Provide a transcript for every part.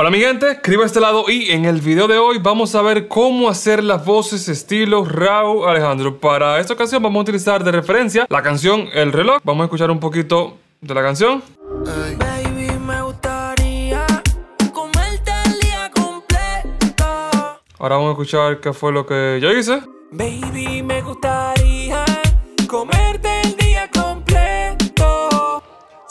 Hola mi gente, a este lado y en el video de hoy vamos a ver cómo hacer las voces estilo Raúl Alejandro. Para esta ocasión vamos a utilizar de referencia la canción El reloj. Vamos a escuchar un poquito de la canción. Ahora vamos a escuchar qué fue lo que yo hice. Baby, me gustaría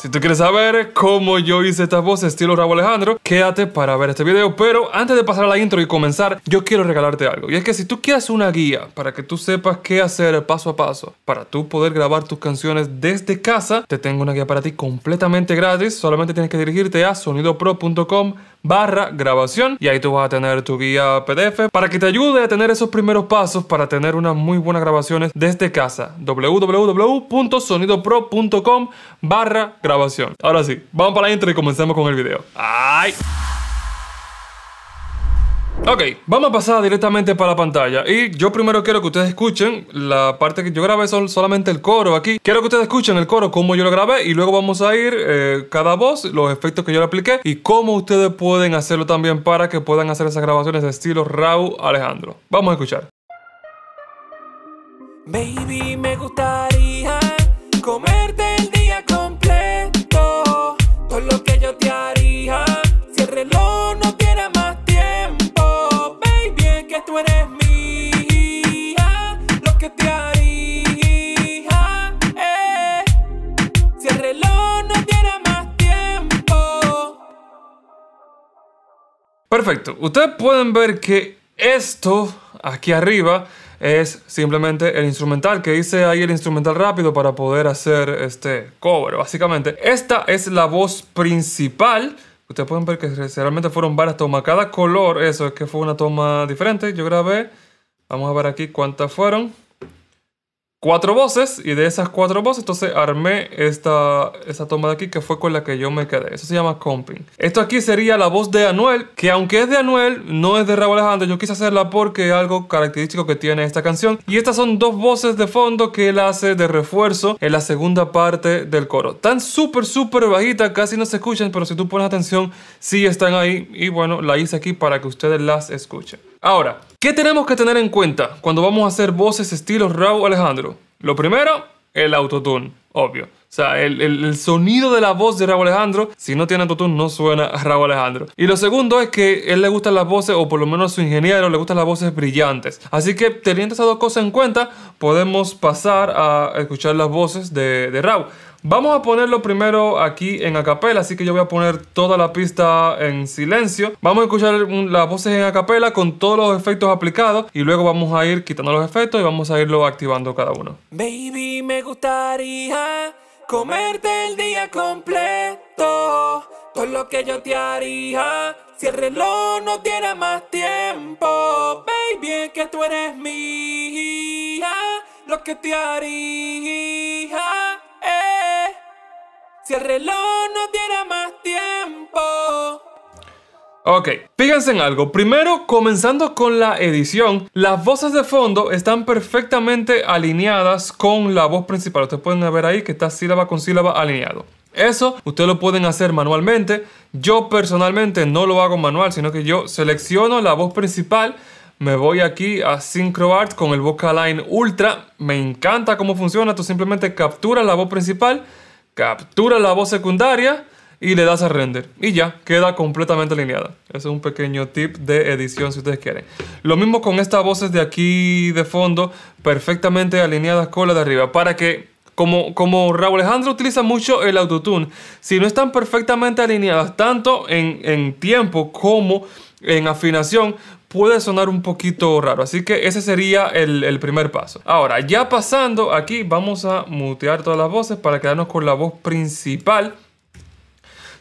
Si tú quieres saber cómo yo hice estas voces estilo Rabo Alejandro, quédate para ver este video. Pero antes de pasar a la intro y comenzar, yo quiero regalarte algo. Y es que si tú quieres una guía para que tú sepas qué hacer paso a paso para tú poder grabar tus canciones desde casa, te tengo una guía para ti completamente gratis. Solamente tienes que dirigirte a sonidopro.com barra grabación y ahí tú vas a tener tu guía PDF para que te ayude a tener esos primeros pasos para tener unas muy buenas grabaciones desde casa. www.sonidopro.com barra grabación. Ahora sí, vamos para la intro y comenzamos con el video. ¡Ay! Ok, vamos a pasar directamente para la pantalla. Y yo primero quiero que ustedes escuchen la parte que yo grabé, son solamente el coro aquí. Quiero que ustedes escuchen el coro, como yo lo grabé, y luego vamos a ir eh, cada voz, los efectos que yo le apliqué y cómo ustedes pueden hacerlo también para que puedan hacer esas grabaciones de estilo Raúl Alejandro. Vamos a escuchar. Baby, me gustaría Perfecto, ustedes pueden ver que esto aquí arriba es simplemente el instrumental que hice ahí el instrumental rápido para poder hacer este cover básicamente esta es la voz principal ustedes pueden ver que realmente fueron varias tomas cada color eso es que fue una toma diferente yo grabé vamos a ver aquí cuántas fueron cuatro voces y de esas cuatro voces entonces armé esta, toma de aquí que fue con la que yo me quedé. Eso se llama comping. Esto aquí sería la voz de Anuel, que aunque es de Anuel, no es de Raúl Alejandro. Yo quise hacerla porque es algo característico que tiene esta canción. Y estas son dos voces de fondo que él hace de refuerzo en la segunda parte del coro. Están súper, súper bajita, casi no se escuchan, pero si tú pones atención, sí están ahí. Y bueno, la hice aquí para que ustedes las escuchen. Ahora, ¿Qué tenemos que tener en cuenta cuando vamos a hacer voces estilo Raúl Alejandro? Lo primero, el autotune, obvio. O sea, el, sonido de la voz de Raúl Alejandro, si no tiene autotune, no suena a Raúl Alejandro. Y lo segundo es que él le gustan las voces, o por lo menos su ingeniero le gustan las voces brillantes. Así que teniendo esas dos cosas en cuenta, podemos pasar a escuchar las voces de, de Raúl. Vamos a ponerlo primero aquí en acapela, así que yo voy a poner toda la pista en silencio. Vamos a escuchar las voces en acapela con todos los efectos aplicados y luego vamos a ir quitando los efectos y vamos a irlo activando cada uno. Baby, me gustaría comerte el día completo, todo lo que yo te haría. Si el reloj no tiene más tiempo, baby, que tú eres mía, lo que te haría. Eh, si el reloj no diera más tiempo. Ok, fíjense en algo. Primero, comenzando con la edición, las voces de fondo están perfectamente alineadas con la voz principal. Ustedes pueden ver ahí que está sílaba con sílaba alineado. Eso ustedes lo pueden hacer manualmente. Yo personalmente no lo hago manual, sino que yo selecciono la voz principal me voy aquí a Syncroart con el Vocaline Ultra. Me encanta cómo funciona. Tú simplemente capturas la voz principal, capturas la voz secundaria y le das a render. Y ya, queda completamente alineada. Ese es un pequeño tip de edición si ustedes quieren. Lo mismo con estas voces de aquí de fondo, perfectamente alineadas con la de arriba, para que... Como, como Raúl Alejandro utiliza mucho el autotune, si no están perfectamente alineadas tanto en, en tiempo como en afinación, puede sonar un poquito raro. Así que ese sería el, primer paso. Ahora, ya pasando aquí, vamos a mutear todas las voces para quedarnos con la voz principal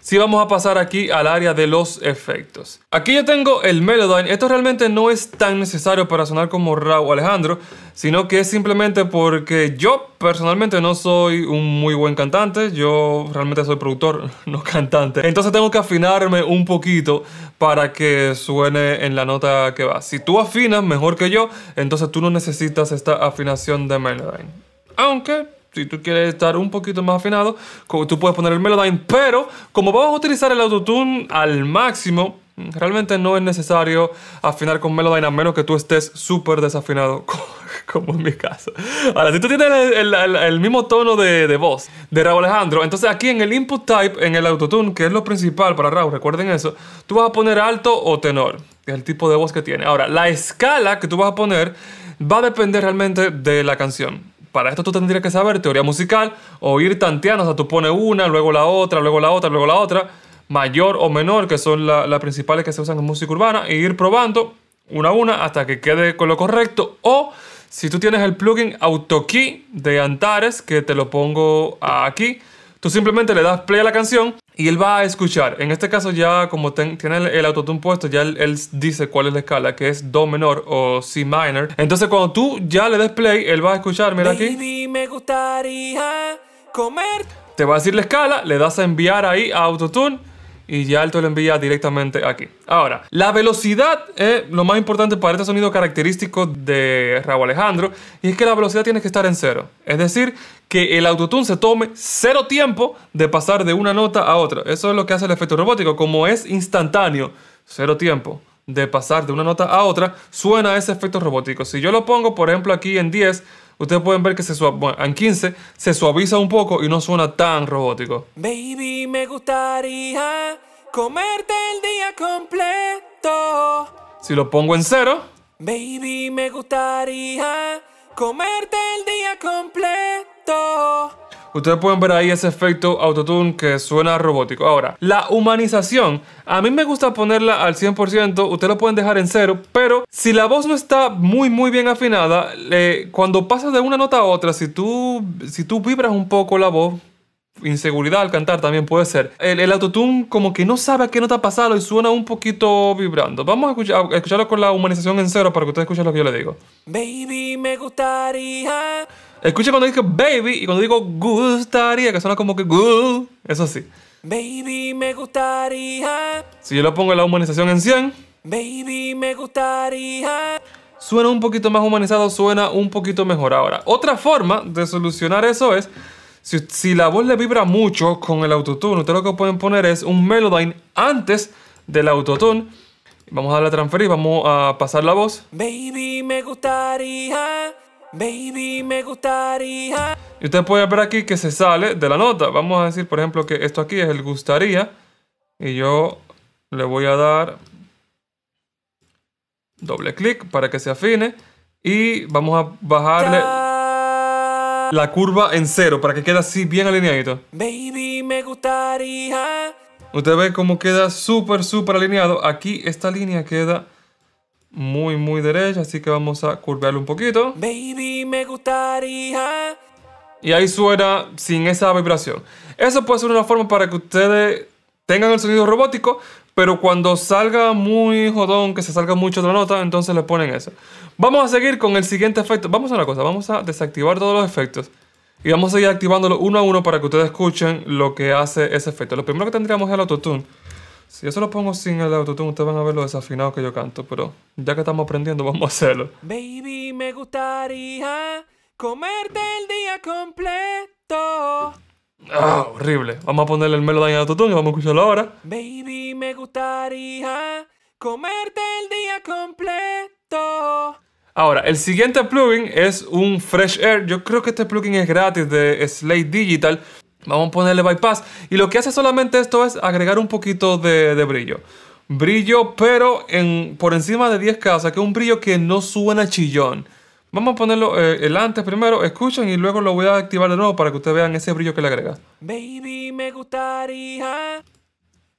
si vamos a pasar aquí al área de los efectos. Aquí yo tengo el Melodyne. Esto realmente no es tan necesario para sonar como Raúl Alejandro, sino que es simplemente porque yo personalmente no soy un muy buen cantante. Yo realmente soy productor, no cantante. Entonces tengo que afinarme un poquito para que suene en la nota que va. Si tú afinas mejor que yo, entonces tú no necesitas esta afinación de Melodyne. Aunque si tú quieres estar un poquito más afinado, tú puedes poner el Melodyne, pero como vamos a utilizar el autotune al máximo, realmente no es necesario afinar con Melodyne a menos que tú estés súper desafinado, como en mi caso. Ahora, si tú tienes el, mismo tono de, de, voz de Raúl Alejandro, entonces aquí en el input type, en el autotune, que es lo principal para Raúl, recuerden eso, tú vas a poner alto o tenor, el tipo de voz que tiene. Ahora, la escala que tú vas a poner va a depender realmente de la canción para esto tú tendrías que saber teoría musical o ir tanteando, o sea, tú pones una, luego la otra, luego la otra, luego la otra, mayor o menor, que son las principales que se usan en música urbana, e ir probando una a una hasta que quede con lo correcto. O si tú tienes el plugin AutoKey de Antares, que te lo pongo aquí, Tú simplemente le das play a la canción y él va a escuchar. En este caso ya como tiene el, autotune puesto, ya él, dice cuál es la escala, que es Do menor o C minor. Entonces cuando tú ya le des play, él va a escuchar, mira aquí. me gustaría comer. Te va a decir la escala, le das a enviar ahí a autotune y ya alto lo envía directamente aquí. Ahora, la velocidad es lo más importante para este sonido característico de Raúl Alejandro y es que la velocidad tiene que estar en cero. Es decir, que el autotune se tome cero tiempo de pasar de una nota a otra. Eso es lo que hace el efecto robótico. Como es instantáneo, cero tiempo de pasar de una nota a otra, suena ese efecto robótico. Si yo lo pongo, por ejemplo, aquí en 10, ustedes pueden ver que en 15 se suaviza un poco y no suena tan robótico. Baby, me gustaría comerte el día completo. Si lo pongo en cero. Baby, me gustaría comerte el día completo. Ustedes pueden ver ahí ese efecto autotune que suena robótico. Ahora, la humanización, a mí me gusta ponerla al 100%, ustedes lo pueden dejar en cero, pero si la voz no está muy muy bien afinada, cuando pasas de una nota a otra, si tú, si tú vibras un poco la voz, inseguridad al cantar también puede ser. El, el autotune como que no sabe a qué nota pasarlo y suena un poquito vibrando. Vamos a, escuchar, a escucharlo con la humanización en cero para que ustedes escuchen lo que yo le digo. Baby, me gustaría Escucha cuando digo baby y cuando digo gustaría, que suena como que good. Eso sí. Baby, me gustaría. Si yo lo pongo la humanización en 100. Baby, me gustaría. Suena un poquito más humanizado, suena un poquito mejor. Ahora, otra forma de solucionar eso es. Si, la voz le vibra mucho con el autotune, ustedes lo que pueden poner es un Melodyne antes del autotune. Vamos a darle a transferir, vamos a pasar la voz. Baby, me gustaría. Baby, me gustaría. Y usted puede ver aquí que se sale de la nota. Vamos a decir, por ejemplo, que esto aquí es el gustaría. Y yo le voy a dar doble clic para que se afine. Y vamos a bajarle la curva en cero para que quede así bien alineadito. Baby, me gustaría. Usted ve cómo queda súper, súper alineado. Aquí esta línea queda muy, muy derecha, así que vamos a curvearlo un poquito. Baby, me gustaría... Y ahí suena sin esa vibración. Eso puede ser una forma para que ustedes tengan el sonido robótico, pero cuando salga muy jodón, que se salga mucho de la nota, entonces le ponen eso. Vamos a seguir con el siguiente efecto. Vamos a una cosa, vamos a desactivar todos los efectos. Y vamos a seguir activándolo uno a uno para que ustedes escuchen lo que hace ese efecto. Lo primero que tendríamos es el autotune. Si yo se lo pongo sin el autotune, ustedes van a ver lo desafinado que yo canto, pero ya que estamos aprendiendo, vamos a hacerlo. Baby, me gustaría comerte el día completo. Ah, horrible. Vamos a ponerle el melodía en autotune y vamos a escucharlo ahora. Baby, me gustaría comerte el día completo. Ahora, el siguiente plugin es un Fresh Air. Yo creo que este plugin es gratis de Slate Digital. Vamos a ponerle bypass. Y lo que hace solamente esto es agregar un poquito de, brillo. Brillo, pero en, por encima de 10K, o sea que un brillo que no suena chillón. Vamos a ponerlo eh, el antes primero, escuchen y luego lo voy a activar de nuevo para que ustedes vean ese brillo que le agrega. Baby, me gustaría.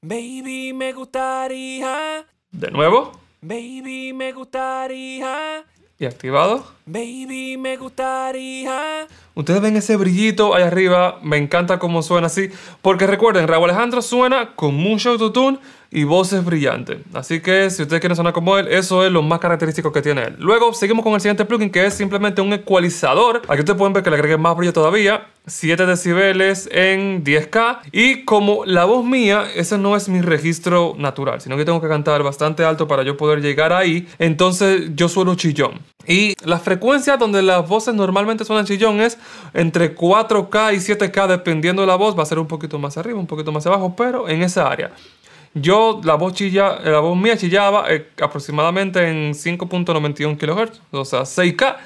Baby, me gustaría. De nuevo. Baby, me gustaría. Y activado. Baby, me gustaría. Ustedes ven ese brillito ahí arriba, me encanta cómo suena así. Porque recuerden, Raúl Alejandro suena con mucho autotune y voces brillantes. Así que si ustedes quieren sonar como él, eso es lo más característico que tiene él. Luego seguimos con el siguiente plugin que es simplemente un ecualizador. Aquí ustedes pueden ver que le agregué más brillo todavía. 7 decibeles en 10K. Y como la voz mía, ese no es mi registro natural, sino que tengo que cantar bastante alto para yo poder llegar ahí. Entonces yo sueno chillón. Y la frecuencia donde las voces normalmente suenan chillón es entre 4K y 7K, dependiendo de la voz. Va a ser un poquito más arriba, un poquito más abajo, pero en esa área. Yo, la voz, la voz mía chillaba eh, aproximadamente en 5.91 kHz, o sea, 6K,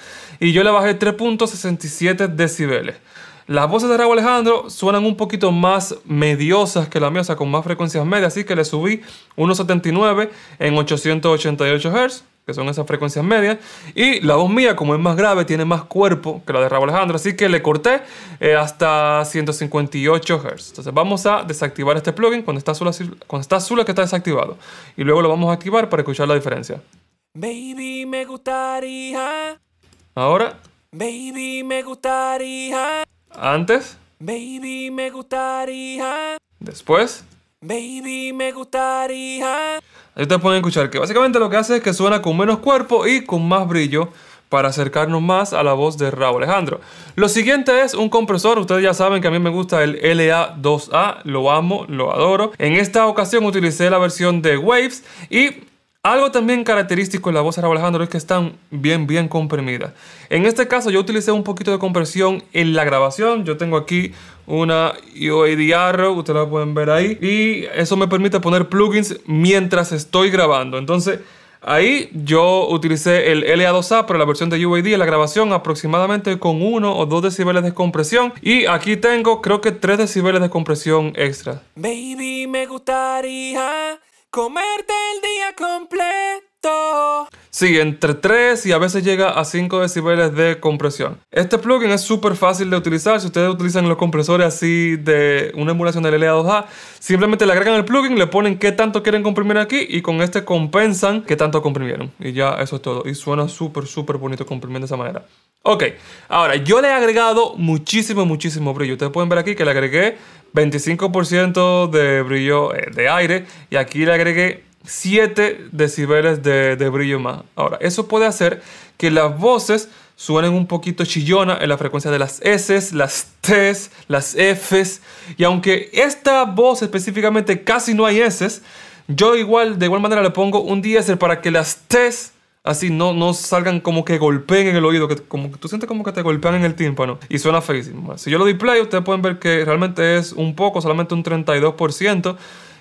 y yo le bajé 3.67 decibeles. Las voces de Raúl Alejandro suenan un poquito más mediosas que la mía, o sea, con más frecuencias medias, así que le subí 1.79 en 888 Hz, que son esas frecuencias medias. Y la voz mía, como es más grave, tiene más cuerpo que la de Raúl Alejandro, así que le corté eh, hasta 158 Hz. Entonces vamos a desactivar este plugin cuando está solo cuando está que está desactivado. Y luego lo vamos a activar para escuchar la diferencia. Baby, me gustaría. Ahora. Baby, me gustaría antes. Baby, me gustaría. Después. Baby, me gustaría. Ahí ustedes pueden escuchar que básicamente lo que hace es que suena con menos cuerpo y con más brillo para acercarnos más a la voz de Raúl Alejandro. Lo siguiente es un compresor, ustedes ya saben que a mí me gusta el LA2A, lo amo, lo adoro. En esta ocasión utilicé la versión de Waves y algo también característico en la voz de es que están bien, bien comprimidas. En este caso yo utilicé un poquito de compresión en la grabación. Yo tengo aquí una Arrow, ustedes la pueden ver ahí. Y eso me permite poner plugins mientras estoy grabando. Entonces... Ahí yo utilicé el LA2A, pero la versión de UAD en la grabación aproximadamente con 1 o 2 decibeles de compresión. Y aquí tengo creo que 3 decibeles de compresión extra. Baby, me gustaría Comerte el día completo. Sí, entre 3 y a veces llega a 5 decibeles de compresión. Este plugin es súper fácil de utilizar. Si ustedes utilizan los compresores así de una emulación del LA2A, simplemente le agregan el plugin, le ponen qué tanto quieren comprimir aquí y con este compensan qué tanto comprimieron. Y ya eso es todo. Y suena súper, súper bonito comprimir de esa manera. Ok, ahora yo le he agregado muchísimo, muchísimo brillo. Ustedes pueden ver aquí que le agregué 25% de brillo eh, de aire y aquí le agregué 7 decibeles de, brillo más. Ahora, eso puede hacer que las voces suenen un poquito chillona en la frecuencia de las S, las T, las F. Y aunque esta voz específicamente casi no hay S, yo igual, de igual manera le pongo un diésel para que las T así, no, no salgan como que golpeen en el oído, que como que tú sientes como que te golpean en el tímpano y suena feísimo. Si yo lo doy play, ustedes pueden ver que realmente es un poco, solamente un 32%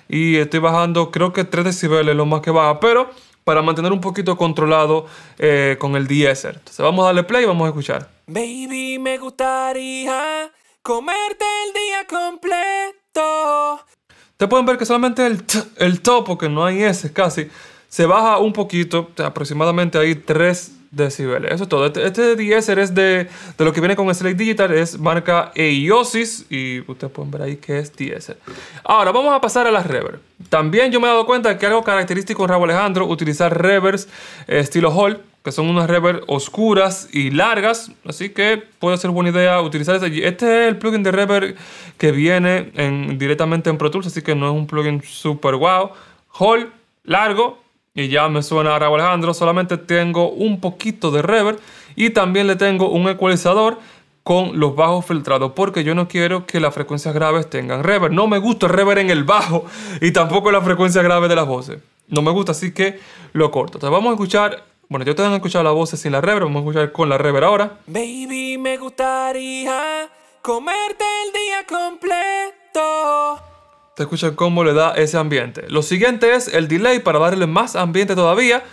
y estoy bajando creo que 3 decibeles lo más que baja, pero para mantener un poquito controlado eh, con el diésel. Entonces vamos a darle play y vamos a escuchar. Baby, me gustaría comerte el día completo. Ustedes pueden ver que solamente el, topo, el no hay ese casi, se baja un poquito, aproximadamente ahí 3 decibeles. Eso es todo. Este, este DSR es de, lo que viene con Slate Digital, es marca Eiosis y ustedes pueden ver ahí que es DSR. Ahora vamos a pasar a las rever También yo me he dado cuenta que algo característico en Rabo Alejandro utilizar reverbs eh, estilo Hall, que son unas rever oscuras y largas, así que puede ser buena idea utilizar este. Este es el plugin de rever que viene directamente en Pro Tools, así que no es un plugin super wow. Hall, largo, y ya me suena a Alejandro, solamente tengo un poquito de reverb y también le tengo un ecualizador con los bajos filtrados porque yo no quiero que las frecuencias graves tengan reverb. No me gusta el reverb en el bajo y tampoco las frecuencias graves de las voces. No me gusta, así que lo corto. Entonces vamos a escuchar, bueno, yo te han escuchado la voz sin la reverb, vamos a escuchar con la reverb ahora. Baby, me gustaría comerte el día completo. Te escuchan cómo le da ese ambiente. Lo siguiente es el delay para darle más ambiente todavía.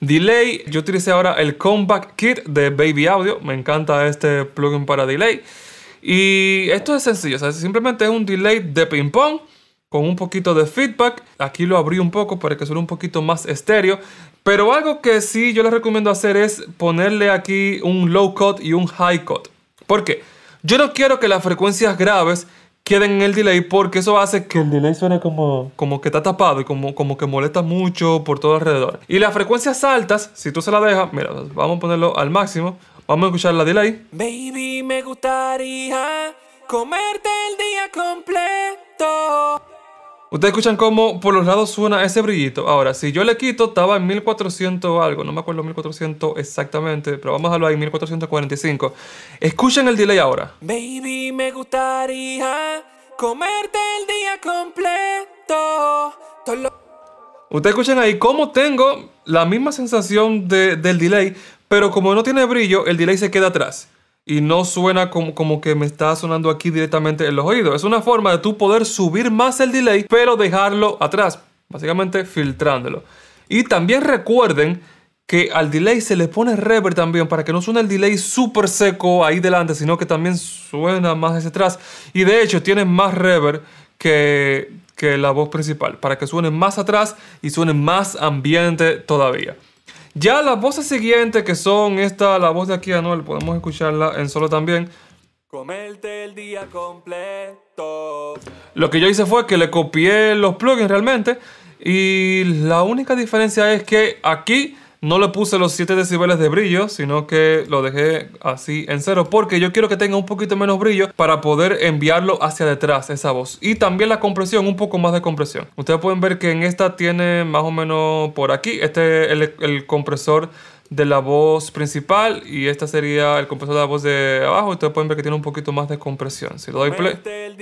Delay, yo utilicé ahora el Comeback Kit de Baby Audio. Me encanta este plugin para delay. Y esto es sencillo, simplemente es un delay de ping-pong con un poquito de feedback. Aquí lo abrí un poco para que suene un poquito más estéreo. Pero algo que sí yo les recomiendo hacer es ponerle aquí un low cut y un high cut. ¿Por qué? Yo no quiero que las frecuencias graves en el delay porque eso hace que el delay suene como, como que está tapado y como, como que molesta mucho por todo alrededor. Y las frecuencias altas, si tú se las dejas, mira, vamos a ponerlo al máximo. Vamos a escuchar la delay. Baby, me gustaría comerte el día completo. Ustedes escuchan cómo por los lados suena ese brillito. Ahora, si yo le quito, estaba en 1400 algo, no me acuerdo 1400 exactamente, pero vamos a dejarlo ahí, 1445. Escuchen el delay ahora. Baby, me gustaría comerte el día completo. Ustedes escuchan ahí cómo tengo la misma sensación del delay, pero como no tiene brillo, el delay se queda atrás y no suena como, como que me está sonando aquí directamente en los oídos. Es una forma de tú poder subir más el delay, pero dejarlo atrás, básicamente filtrándolo. Y también recuerden que al delay se le pone reverb también para que no suene el delay súper seco ahí delante, sino que también suena más hacia atrás. Y de hecho tiene más reverb que, que la voz principal, para que suene más atrás y suene más ambiente todavía. Ya las voces siguientes, que son esta, la voz de aquí, Anuel, podemos escucharla en solo también. Comerte el día completo. Lo que yo hice fue que le copié los plugins realmente. Y la única diferencia es que aquí no le puse los 7 decibeles de brillo, sino que lo dejé así en cero, porque yo quiero que tenga un poquito menos brillo para poder enviarlo hacia detrás, esa voz. Y también la compresión, un poco más de compresión. Ustedes pueden ver que en esta tiene más o menos por aquí, este el, el compresor de la voz principal y esta sería el compresor de la voz de abajo. Ustedes pueden ver que tiene un poquito más de compresión. Si le doy play... Ustedes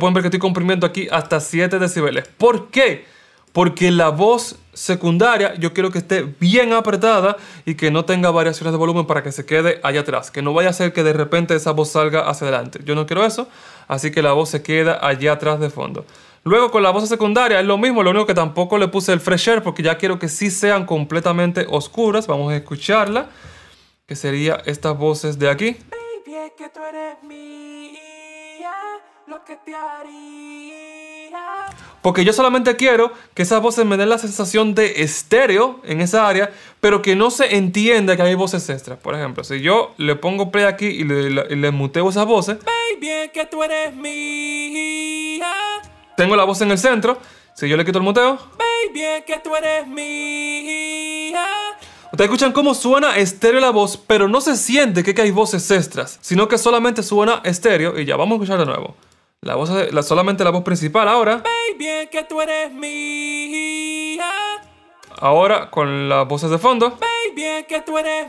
pueden ver que estoy comprimiendo aquí hasta 7 decibeles. ¿Por qué? porque la voz secundaria yo quiero que esté bien apretada y que no tenga variaciones de volumen para que se quede allá atrás, que no vaya a ser que de repente esa voz salga hacia adelante. Yo no quiero eso, así que la voz se queda allá atrás de fondo. Luego con la voz secundaria es lo mismo, lo único que tampoco le puse el fresher porque ya quiero que sí sean completamente oscuras. Vamos a escucharla, que sería estas voces de aquí. Baby, que tú eres mía, lo que te haría. Porque yo solamente quiero que esas voces me den la sensación de estéreo en esa área, pero que no se entienda que hay voces extras. Por ejemplo, si yo le pongo play aquí y le, muteo esas voces, que tú eres tengo la voz en el centro. Si yo le quito el muteo, que tú eres Ustedes escuchan cómo suena estéreo la voz, pero no se siente que hay voces extras, sino que solamente suena estéreo y ya, vamos a escuchar de nuevo voz, solamente la voz principal ahora. que tú eres Ahora con las voces de fondo. Baby, que tú eres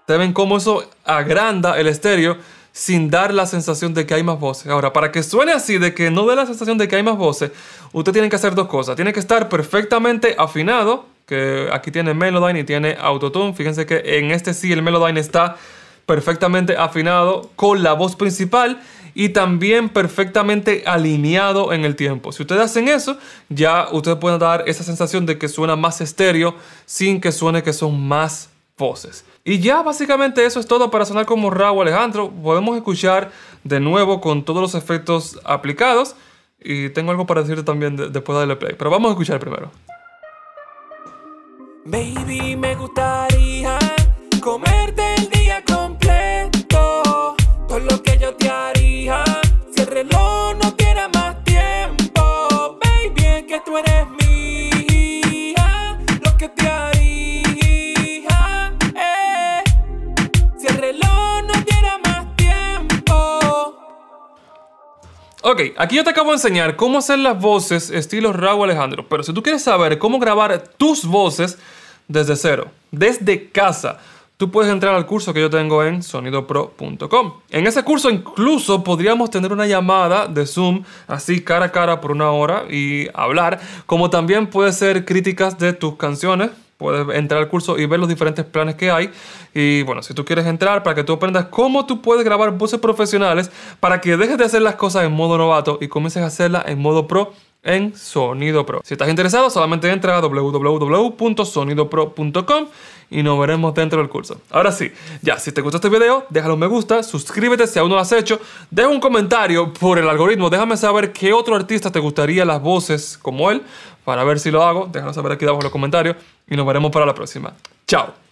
Ustedes ven cómo eso agranda el estéreo sin dar la sensación de que hay más voces. Ahora, para que suene así, de que no dé la sensación de que hay más voces, usted tienen que hacer dos cosas. Tiene que estar perfectamente afinado, que aquí tiene Melodyne y tiene Autotune. Fíjense que en este sí el Melodyne está perfectamente afinado con la voz principal y también perfectamente alineado en el tiempo. Si ustedes hacen eso, ya ustedes pueden dar esa sensación de que suena más estéreo sin que suene que son más voces. Y ya básicamente eso es todo para sonar como Raúl Alejandro. Podemos escuchar de nuevo con todos los efectos aplicados. Y tengo algo para decirte también después de darle play. Pero vamos a escuchar primero. Ok, aquí yo te acabo de enseñar cómo hacer las voces estilo Raúl Alejandro, pero si tú quieres saber cómo grabar tus voces desde cero, desde casa, tú puedes entrar al curso que yo tengo en sonidopro.com. En ese curso incluso podríamos tener una llamada de Zoom así cara a cara por una hora y hablar, como también puede ser críticas de tus canciones, puedes entrar al curso y ver los diferentes planes que hay. Y bueno, si tú quieres entrar para que tú aprendas cómo tú puedes grabar voces profesionales, para que dejes de hacer las cosas en modo novato y comiences a hacerlas en modo pro en Sonido Pro. Si estás interesado, solamente entra a www.sonidopro.com y nos veremos dentro del curso. Ahora sí, ya, si te gustó este video, déjalo un me gusta, suscríbete si aún no lo has hecho, deja un comentario por el algoritmo, déjame saber qué otro artista te gustaría las voces como él, para ver si lo hago, déjalo saber aquí abajo en los comentarios y nos veremos para la próxima. Chao.